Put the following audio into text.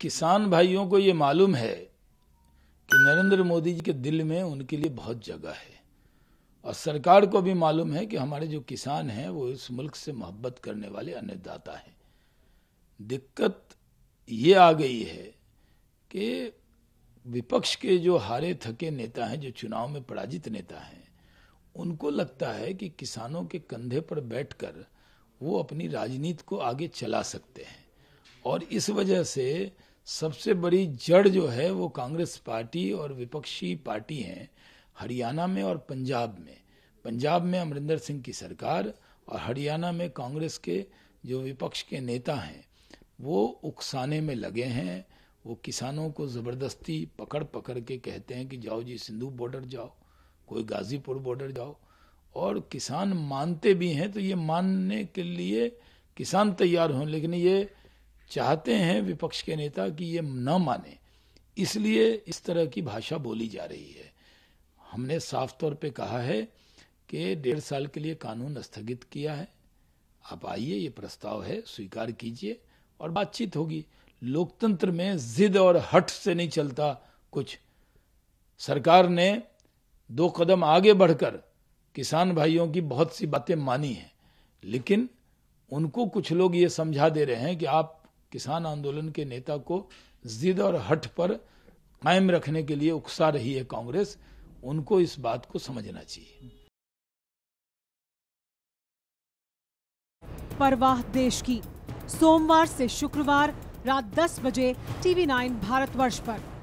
किसान भाइयों को ये मालूम है कि नरेंद्र मोदी जी के दिल में उनके लिए बहुत जगह है और सरकार को भी मालूम है कि हमारे जो किसान हैं वो इस मुल्क से मोहब्बत करने वाले अन्नदाता हैं दिक्कत ये आ गई है कि विपक्ष के जो हारे थके नेता हैं जो चुनाव में पराजित नेता हैं उनको लगता है कि किसानों के कंधे पर बैठकर वो अपनी राजनीति को आगे चला सकते हैं और इस वजह से सबसे बड़ी जड़ जो है वो कांग्रेस पार्टी और विपक्षी पार्टी हैं हरियाणा में और पंजाब में पंजाब में अमरिंदर सिंह की सरकार और हरियाणा में कांग्रेस के जो विपक्ष के नेता हैं वो उकसाने में लगे हैं वो किसानों को ज़बरदस्ती पकड़ पकड़ के कहते हैं कि जाओ जी सिंधु बॉर्डर जाओ कोई गाज़ीपुर बॉर्डर जाओ और किसान मानते भी हैं तो ये मानने के लिए किसान तैयार हों लेकिन ये चाहते हैं विपक्ष के नेता कि ये न माने इसलिए इस तरह की भाषा बोली जा रही है हमने साफ तौर पे कहा है कि डेढ़ साल के लिए कानून स्थगित किया है आप आइए ये प्रस्ताव है स्वीकार कीजिए और बातचीत होगी लोकतंत्र में जिद और हट से नहीं चलता कुछ सरकार ने दो कदम आगे बढ़कर किसान भाइयों की बहुत सी बातें मानी हैं लेकिन उनको कुछ लोग ये समझा दे रहे हैं कि आप किसान आंदोलन के नेता को जिद और हट पर कायम रखने के लिए उकसा रही है कांग्रेस उनको इस बात को समझना चाहिए परवाह देश की सोमवार से शुक्रवार रात 10 बजे टीवी 9 भारतवर्ष पर